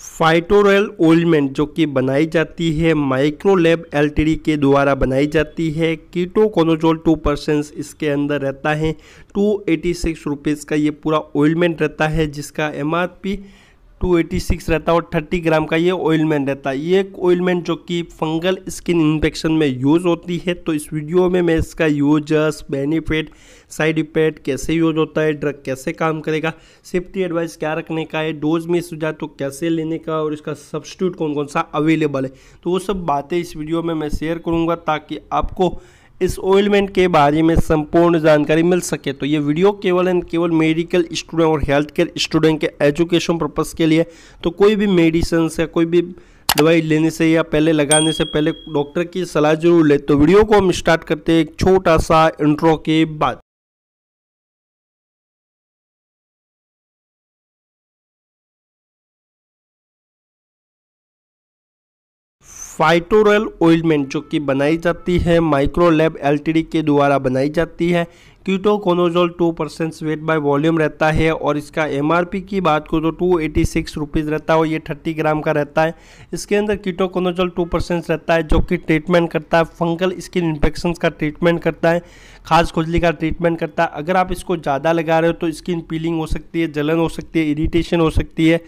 फाइटोरल ओलमेंट जो कि बनाई जाती है माइक्रोलेब एलटीडी के द्वारा बनाई जाती है कीटोकोनोजोल टू परसेंट इसके अंदर रहता है टू एटी सिक्स रुपीज़ का ये पूरा ऑयलमेंट रहता है जिसका एमआरपी 286 रहता है और 30 ग्राम का ये ऑयलमेंट रहता है ये ऑयलमेंट जो कि फंगल स्किन इन्फेक्शन में यूज़ होती है तो इस वीडियो में मैं इसका यूजर्स बेनिफिट साइड इफेक्ट कैसे यूज होता है ड्रग कैसे काम करेगा सेफ्टी एडवाइस क्या रखने का है डोज मिस हो जाए तो कैसे लेने का और इसका सब्सिट्यूट कौन कौन सा अवेलेबल है तो वो सब बातें इस वीडियो में मैं शेयर करूँगा ताकि आपको इस ऑयलमेंट के बारे में संपूर्ण जानकारी मिल सके तो ये वीडियो केवल एंड केवल मेडिकल स्टूडेंट और हेल्थ केयर स्टूडेंट के एजुकेशन पर्पज़ के लिए तो कोई भी मेडिसिन या कोई भी दवाई लेने से या पहले लगाने से पहले डॉक्टर की सलाह जरूर ले तो वीडियो को हम स्टार्ट करते हैं एक छोटा सा इंट्रो के बाद फाइटोरल ऑइलमेंट जो कि बनाई जाती है माइक्रोलैब एलटीडी के द्वारा बनाई जाती है ketoconazole two percent weight by volume रहता है और इसका एमआरपी की बात करो तो टू एटी सिक्स रुपीज़ रहता है और ये थर्टी ग्राम का रहता है इसके अंदर कीटोकोनोजोल टू परसेंट रहता है जो कि ट्रीटमेंट करता है फंगल स्किन इन्फेक्शन का ट्रीटमेंट करता है खास खुजली का ट्रीटमेंट करता है अगर आप इसको ज़्यादा लगा रहे हो तो स्किन पीलिंग हो सकती है जलन हो सकती है इरीटेशन हो सकती है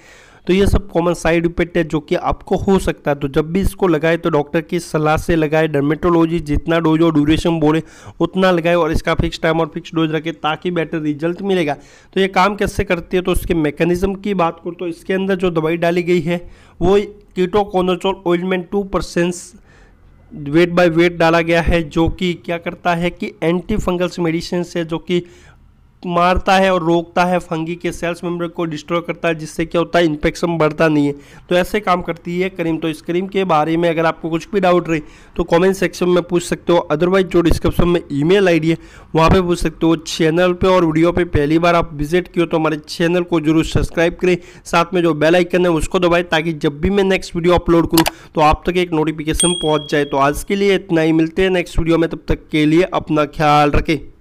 तो ये सब कॉमन साइड इफेक्ट है जो कि आपको हो सकता है तो जब भी इसको लगाए तो डॉक्टर की सलाह से लगाए डर्मेटोलॉजी जितना डोज और ड्यूरेशन बोले उतना लगाए और इसका फिक्स टाइम और फिक्स डोज रखे ताकि बेटर रिजल्ट मिलेगा तो ये काम कैसे करती है तो उसके मैकेनिज्म की बात करूँ तो इसके अंदर जो दवाई डाली गई है वो ketoconazole ointment two percent weight by weight डाला गया है जो कि क्या करता है कि एंटी फंगल्स मेडिसिन है जो कि मारता है और रोकता है फंगी के सेल्स मेम्बर को डिस्ट्रॉय करता है जिससे क्या होता है इन्फेक्शन बढ़ता नहीं है तो ऐसे काम करती है क्रीम तो इस क्रीम के बारे में अगर आपको कुछ भी डाउट रहे तो कमेंट सेक्शन में पूछ सकते हो अदरवाइज जो डिस्क्रिप्शन में ईमेल आईडी है वहाँ पे पूछ सकते हो चैनल पर और वीडियो पर पहली बार आप विजिट किए तो हमारे चैनल को जरूर सब्सक्राइब करें साथ में जो बेल आइकन है उसको दबाए ताकि जब भी मैं नेक्स्ट वीडियो अपलोड करूँ तो आप तक एक नोटिफिकेशन पहुँच जाए तो आज के लिए इतना ही मिलते हैं नेक्स्ट वीडियो में तब तक के लिए अपना ख्याल रखें